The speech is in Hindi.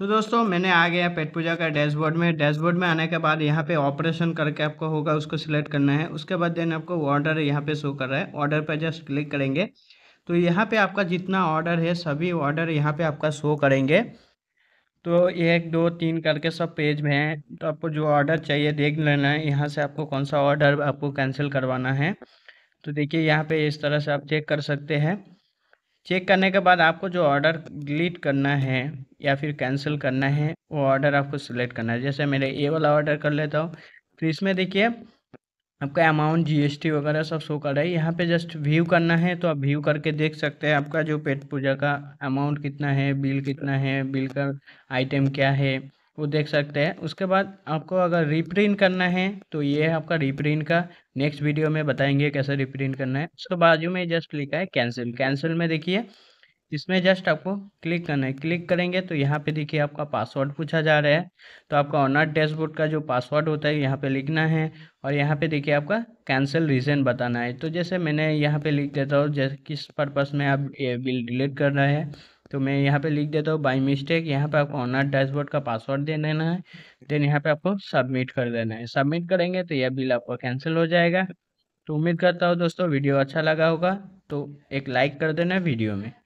तो दोस्तों मैंने आ गया पेट पूजा का डैशबोर्ड में डैशबोर्ड में आने के बाद यहाँ पे ऑपरेशन करके आपको होगा उसको सिलेक्ट करना है उसके बाद देन आपको ऑर्डर यहाँ पे शो कर रहा है ऑर्डर पर जस्ट क्लिक करेंगे तो यहाँ पे आपका जितना ऑर्डर है सभी ऑर्डर यहाँ पे आपका शो करेंगे तो एक दो तीन करके सब पेज में है तो आपको जो ऑर्डर चाहिए देख लेना है यहाँ से आपको कौन सा ऑर्डर आपको कैंसिल करवाना है तो देखिए यहाँ पर इस तरह से आप चेक कर सकते हैं चेक करने के बाद आपको जो ऑर्डर डिलीट करना है या फिर कैंसिल करना है वो ऑर्डर आपको सिलेक्ट करना है जैसे मेरे ए वाला ऑर्डर कर लेता हूँ फिर इसमें देखिए आपका अमाउंट जीएसटी वगैरह सब शो कर रहा है यहाँ पे जस्ट व्यू करना है तो आप व्यू करके देख सकते हैं आपका जो पेट पूजा का अमाउंट कितना है बिल कितना है बिल का आइटम क्या है वो देख सकते हैं उसके बाद आपको अगर रिप्रिंट करना है तो ये है आपका रिप्रिंट का नेक्स्ट वीडियो में बताएंगे कैसे रिप्रिंट करना है उसके बाजू में जस्ट लिखा है कैंसिल कैंसिल में देखिए इसमें जस्ट आपको क्लिक करना है क्लिक करेंगे तो यहाँ पे देखिए आपका पासवर्ड पूछा जा रहा है तो आपका ऑनर डैशबोर्ड का जो पासवर्ड होता है यहाँ पे लिखना है और यहाँ पे देखिए आपका कैंसिल रीज़न बताना है तो जैसे मैंने यहाँ पे लिख देता हूँ जैसे किस पर्पज़ में आप ये बिल डिलीट कर रहे हैं तो मैं यहाँ पे लिख देता हूँ बाई मिस्टेक यहाँ पे आपको ऑनर डैशबोर्ड का पासवर्ड दे देना है देन यहाँ पे आपको सबमिट कर देना है सबमिट करेंगे तो यह बिल आपका कैंसिल हो जाएगा तो उम्मीद करता हूँ दोस्तों वीडियो अच्छा लगा होगा तो एक लाइक कर देना वीडियो में